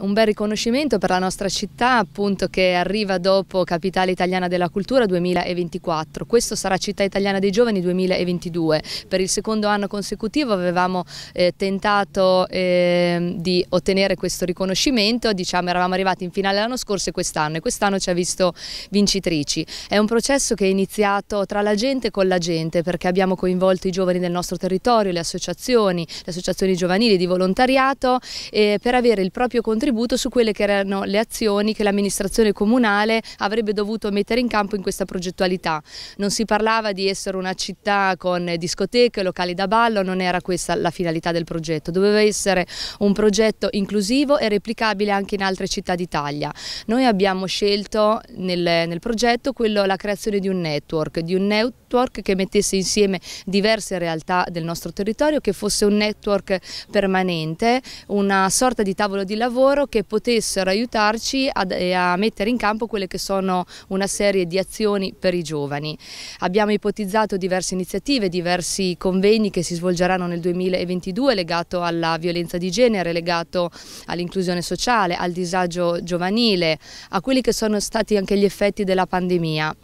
Un bel riconoscimento per la nostra città appunto che arriva dopo Capitale Italiana della Cultura 2024, questo sarà Città Italiana dei Giovani 2022, per il secondo anno consecutivo avevamo eh, tentato eh, di ottenere questo riconoscimento, diciamo eravamo arrivati in finale l'anno scorso e quest'anno e quest'anno ci ha visto vincitrici. È un processo che è iniziato tra la gente e con la gente perché abbiamo coinvolto i giovani del nostro territorio, le associazioni, le associazioni giovanili di volontariato eh, per avere il proprio contributo contributo su quelle che erano le azioni che l'amministrazione comunale avrebbe dovuto mettere in campo in questa progettualità. Non si parlava di essere una città con discoteche, locali da ballo, non era questa la finalità del progetto, doveva essere un progetto inclusivo e replicabile anche in altre città d'Italia. Noi abbiamo scelto nel, nel progetto quello, la creazione di un network, di un network network che mettesse insieme diverse realtà del nostro territorio, che fosse un network permanente, una sorta di tavolo di lavoro che potessero aiutarci a, a mettere in campo quelle che sono una serie di azioni per i giovani. Abbiamo ipotizzato diverse iniziative, diversi convegni che si svolgeranno nel 2022 legato alla violenza di genere, legato all'inclusione sociale, al disagio giovanile, a quelli che sono stati anche gli effetti della pandemia.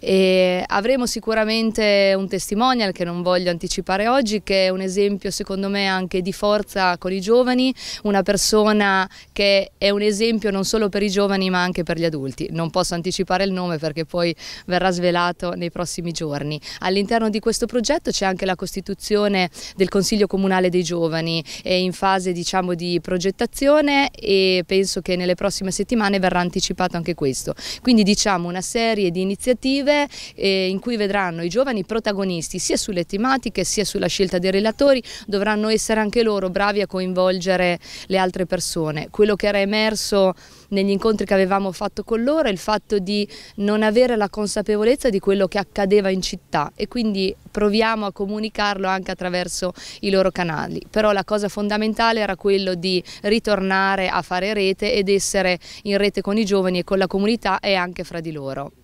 E avremo sicuramente un testimonial che non voglio anticipare oggi, che è un esempio secondo me anche di forza con i giovani, una persona che è un esempio non solo per i giovani ma anche per gli adulti. Non posso anticipare il nome perché poi verrà svelato nei prossimi giorni. All'interno di questo progetto c'è anche la costituzione del Consiglio Comunale dei Giovani, è in fase diciamo, di progettazione e penso che nelle prossime settimane verrà anticipato anche questo. Quindi diciamo una serie di iniziative inclusive eh, in cui vedranno i giovani protagonisti sia sulle tematiche sia sulla scelta dei relatori, dovranno essere anche loro bravi a coinvolgere le altre persone. Quello che era emerso negli incontri che avevamo fatto con loro è il fatto di non avere la consapevolezza di quello che accadeva in città e quindi proviamo a comunicarlo anche attraverso i loro canali. Però la cosa fondamentale era quello di ritornare a fare rete ed essere in rete con i giovani e con la comunità e anche fra di loro.